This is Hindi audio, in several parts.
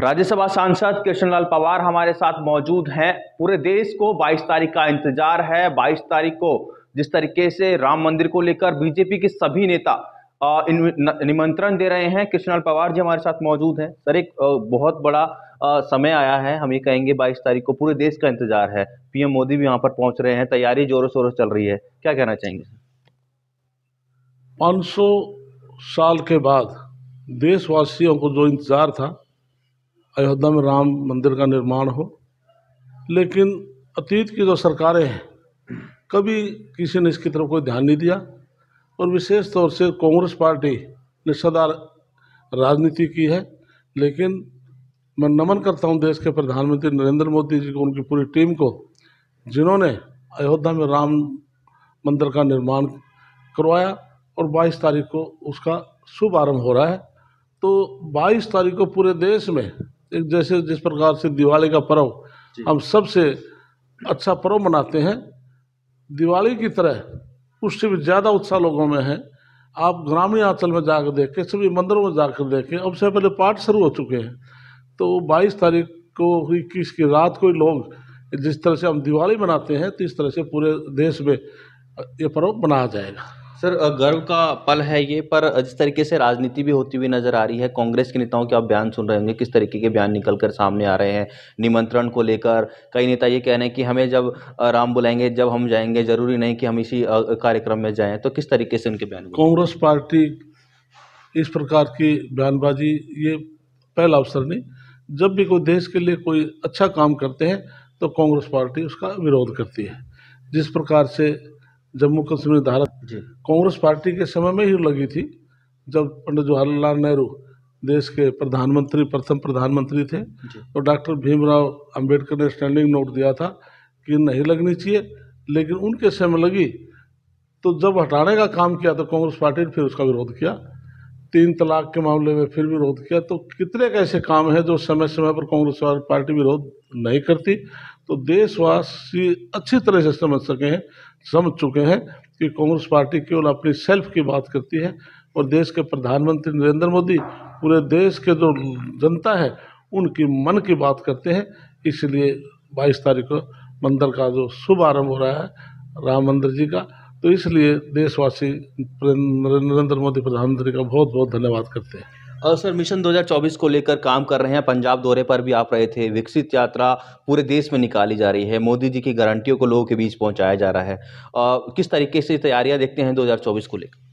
राज्यसभा सांसद कृष्णलाल पवार हमारे साथ मौजूद हैं पूरे देश को 22 तारीख का इंतजार है 22 तारीख को जिस तरीके से राम मंदिर को लेकर बीजेपी के सभी नेता निमंत्रण दे रहे हैं कृष्णलाल पवार जी हमारे साथ मौजूद हैं सर एक बहुत बड़ा समय आया है हम ये कहेंगे 22 तारीख को पूरे देश का इंतजार है पीएम मोदी भी यहाँ पर पहुंच रहे हैं तैयारी जोरों शोरों चल रही है क्या कहना चाहेंगे 500 साल के बाद देशवासियों को जो इंतजार था अयोध्या में राम मंदिर का निर्माण हो लेकिन अतीत की जो सरकारें हैं कभी किसी ने इसकी तरफ कोई ध्यान नहीं दिया और विशेष तौर से कांग्रेस पार्टी ने सदा राजनीति की है लेकिन मैं नमन करता हूं देश के प्रधानमंत्री नरेंद्र मोदी जी को उनकी पूरी टीम को जिन्होंने अयोध्या में राम मंदिर का निर्माण करवाया और 22 तारीख को उसका शुभारंभ हो रहा है तो 22 तारीख को पूरे देश में एक जैसे जिस प्रकार से दिवाली का पर्व हम सबसे अच्छा पर्व मनाते हैं दिवाली की तरह उससे भी ज़्यादा उत्साह लोगों में है आप ग्रामीण आंचल में जाकर देखें सभी मंदिरों में जाकर देखें अब से पहले पाठ शुरू हो चुके हैं तो 22 तारीख को इक्कीस की रात को ही लोग जिस तरह से हम दिवाली मनाते हैं तो इस तरह से पूरे देश में ये पर्व मनाया जाएगा सर गर्व का पल है ये पर जिस तरीके से राजनीति भी होती हुई नजर आ रही है कांग्रेस के नेताओं के आप बयान सुन रहे होंगे किस तरीके के बयान निकल कर सामने आ रहे हैं निमंत्रण को लेकर कई नेता ये कह रहे हैं कि हमें जब राम बुलाएंगे जब हम जाएंगे जरूरी नहीं कि हम इसी कार्यक्रम में जाएं तो किस तरीके से उनके बयान कांग्रेस पार्टी इस प्रकार की बयानबाजी ये पहला अवसर नहीं जब भी कोई देश के लिए कोई अच्छा काम करते हैं तो कांग्रेस पार्टी उसका विरोध करती है जिस प्रकार से जम्मू कश्मीर धारा कांग्रेस पार्टी के समय में ही लगी थी जब पंडित जवाहरलाल नेहरू देश के प्रधानमंत्री प्रथम प्रधानमंत्री थे और डॉक्टर भीमराव अंबेडकर ने स्टैंडिंग नोट दिया था कि नहीं लगनी चाहिए लेकिन उनके समय लगी तो जब हटाने का काम किया तो कांग्रेस पार्टी ने फिर उसका विरोध किया तीन तलाक के मामले में फिर विरोध किया तो कितने ऐसे काम हैं जो समय समय पर कांग्रेस पार्टी विरोध नहीं करती तो देशवासी अच्छी तरह से समझ सके हैं समझ चुके हैं कि कांग्रेस पार्टी केवल अपनी सेल्फ की बात करती है और देश के प्रधानमंत्री नरेंद्र मोदी पूरे देश के जो जनता है उनकी मन की बात करते हैं इसलिए 22 तारीख को मंदिर का जो शुभ आरम्भ हो रहा है राम मंदिर जी का तो इसलिए देशवासी नरेंद्र मोदी प्रधानमंत्री का बहुत बहुत धन्यवाद करते हैं और सर मिशन 2024 को लेकर काम कर रहे हैं पंजाब दौरे पर भी आप रहे थे विकसित यात्रा पूरे देश में निकाली जा रही है मोदी जी की गारंटियों को लोगों के बीच पहुंचाया जा रहा है और किस तरीके से तैयारियां देखते हैं 2024 को लेकर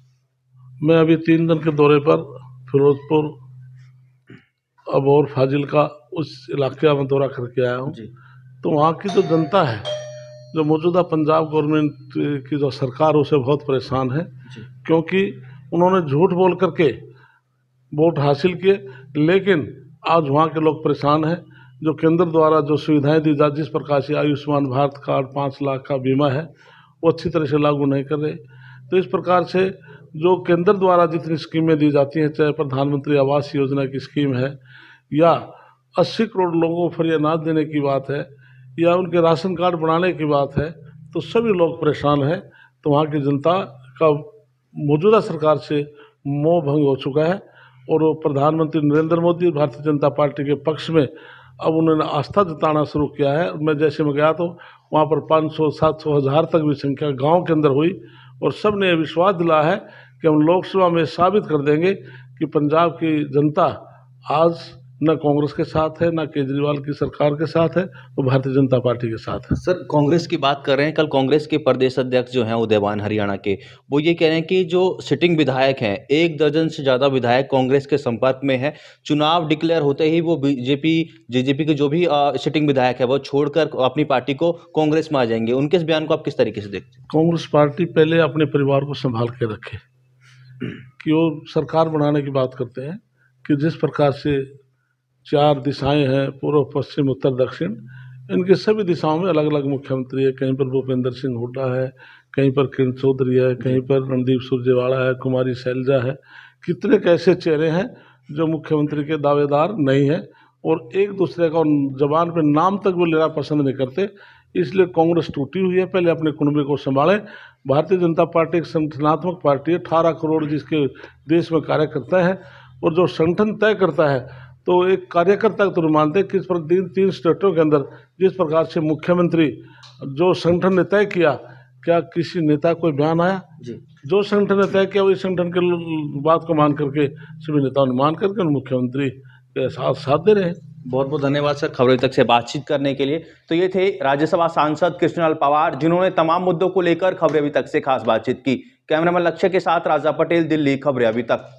मैं अभी तीन दिन के दौरे पर फिरोजपुर अब और फाजिल का उस इलाके में दौरा करके आया हूँ तो वहाँ की जो जनता है जो मौजूदा पंजाब गवर्नमेंट की जो सरकार उसे बहुत परेशान है क्योंकि उन्होंने झूठ बोल करके वोट हासिल किए लेकिन आज वहाँ के लोग परेशान हैं जो केंद्र द्वारा जो सुविधाएं दी जा जिस प्रकार से आयुष्मान भारत कार्ड पाँच लाख का बीमा है वो अच्छी तरह से लागू नहीं कर रहे तो इस प्रकार से जो केंद्र द्वारा जितनी स्कीमें दी जाती हैं चाहे प्रधानमंत्री आवास योजना की स्कीम है या अस्सी करोड़ लोगों को फ्री अनाज देने की बात है या उनके राशन कार्ड बनाने की बात है तो सभी लोग परेशान हैं तो वहाँ की जनता का मौजूदा सरकार से मोह भंग हो चुका है और वो प्रधानमंत्री नरेंद्र मोदी और भारतीय जनता पार्टी के पक्ष में अब उन्होंने आस्था जताना शुरू किया है मैं जैसे मैं गया तो वहाँ पर 500 700 हज़ार तक भी संख्या गांव के अंदर हुई और सब ने यह विश्वास दिला है कि हम लोकसभा में साबित कर देंगे कि पंजाब की जनता आज न कांग्रेस के साथ है न केजरीवाल की सरकार के साथ है और भारतीय जनता पार्टी के साथ है सर कांग्रेस की बात कर रहे हैं कल कांग्रेस के प्रदेश अध्यक्ष जो हैं उदयवान हरियाणा के वो ये कह रहे हैं कि जो सिटिंग विधायक हैं एक दर्जन से ज़्यादा विधायक कांग्रेस के संपर्क में है चुनाव डिक्लेयर होते ही वो बीजेपी जेजेपी के जो भी सिटिंग विधायक है वो छोड़कर अपनी पार्टी को कांग्रेस में आ जाएंगे उनके इस बयान को आप किस तरीके से देखते हैं कांग्रेस पार्टी पहले अपने परिवार को संभाल के रखे कि वो सरकार बनाने की बात करते हैं कि जिस प्रकार से चार दिशाएं हैं पूर्व पश्चिम उत्तर दक्षिण इनके सभी दिशाओं में अलग अलग मुख्यमंत्री है कहीं पर भूपेंद्र सिंह हुड्डा है कहीं पर किरण चौधरी है कहीं पर रणदीप सुरजेवाड़ा है कुमारी शैलजा है कितने कैसे चेहरे हैं जो मुख्यमंत्री के दावेदार नहीं हैं और एक दूसरे का जबान पर नाम तक वो लेना पसंद नहीं करते इसलिए कांग्रेस टूटी हुई है पहले अपने कुनबे को संभालें भारतीय जनता पार्टी एक संगठनात्मक पार्टी है अठारह करोड़ जिसके देश में कार्यकर्ता है और जो संगठन तय करता है तो एक कार्यकर्ता को तो मानते किस पर तीन तीन स्टेटों के अंदर जिस प्रकार से मुख्यमंत्री जो संगठन ने तय किया क्या किसी नेता कोई बयान आया जी जो संगठन ने तय किया वही संगठन के बात को मान करके सभी नेताओं ने मान करके मुख्यमंत्री के साथ साथ दे रहे हैं बहुत बहुत धन्यवाद सर खबरों तक से बातचीत करने के लिए तो ये थे राज्यसभा सांसद कृष्णलाल पवार जिन्होंने तमाम मुद्दों को लेकर खबरें अभी तक से खास बातचीत की कैमरामैन लक्ष्य के साथ राजा पटेल दिल्ली खबरें अभी तक